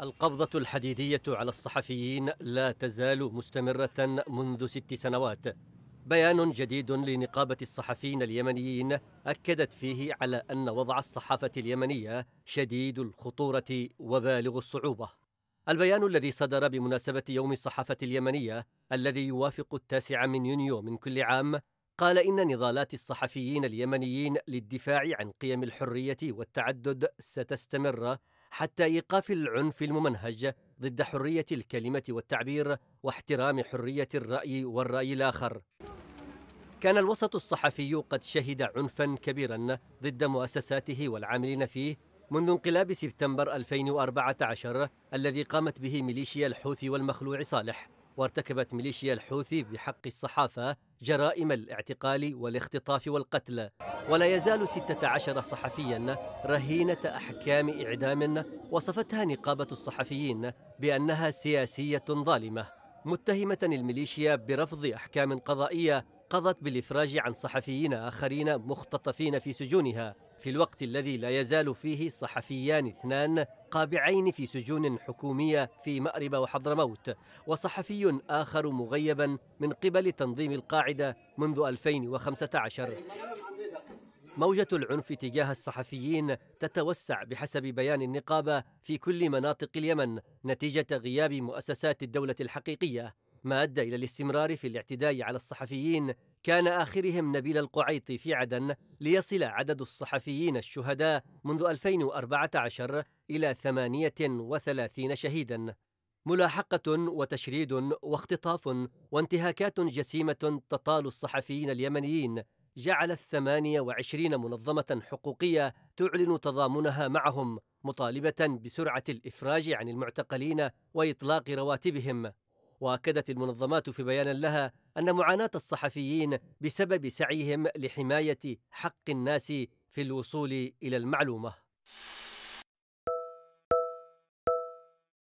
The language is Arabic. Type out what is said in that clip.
القبضة الحديدية على الصحفيين لا تزال مستمرة منذ ست سنوات بيان جديد لنقابة الصحفيين اليمنيين أكدت فيه على أن وضع الصحافة اليمنية شديد الخطورة وبالغ الصعوبة البيان الذي صدر بمناسبة يوم الصحافة اليمنية الذي يوافق التاسع من يونيو من كل عام قال إن نضالات الصحفيين اليمنيين للدفاع عن قيم الحرية والتعدد ستستمر حتى ايقاف العنف الممنهج ضد حريه الكلمه والتعبير واحترام حريه الراي والراي الاخر كان الوسط الصحفي قد شهد عنفا كبيرا ضد مؤسساته والعاملين فيه منذ انقلاب سبتمبر 2014 الذي قامت به ميليشيا الحوثي والمخلوع صالح وارتكبت ميليشيا الحوثي بحق الصحافة جرائم الاعتقال والاختطاف والقتل ولا يزال 16 صحفيا رهينة أحكام إعدام وصفتها نقابة الصحفيين بأنها سياسية ظالمة متهمة الميليشيا برفض أحكام قضائية قضت بالإفراج عن صحفيين آخرين مختطفين في سجونها في الوقت الذي لا يزال فيه صحفيان اثنان قابعين في سجون حكومية في مأرب وحضرموت وصحفي آخر مغيبا من قبل تنظيم القاعدة منذ 2015 موجة العنف تجاه الصحفيين تتوسع بحسب بيان النقابة في كل مناطق اليمن نتيجة غياب مؤسسات الدولة الحقيقية ما أدى إلى الاستمرار في الاعتداء على الصحفيين كان آخرهم نبيل القعيطي في عدن ليصل عدد الصحفيين الشهداء منذ 2014 إلى 38 شهيداً ملاحقة وتشريد واختطاف وانتهاكات جسيمة تطال الصحفيين اليمنيين جعل الثمانية وعشرين منظمة حقوقية تعلن تضامنها معهم مطالبة بسرعة الإفراج عن المعتقلين وإطلاق رواتبهم وأكدت المنظمات في بيان لها أن معاناة الصحفيين بسبب سعيهم لحماية حق الناس في الوصول إلى المعلومة